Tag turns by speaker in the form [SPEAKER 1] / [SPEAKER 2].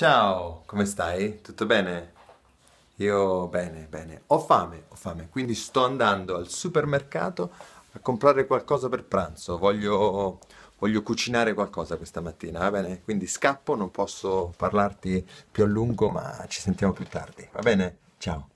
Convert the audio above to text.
[SPEAKER 1] Ciao, come stai? Tutto bene? Io bene, bene. Ho fame, ho fame, quindi sto andando al supermercato a comprare qualcosa per pranzo. Voglio, voglio cucinare qualcosa questa mattina, va bene? Quindi scappo, non posso parlarti più a lungo, ma ci sentiamo più tardi, va bene? Ciao.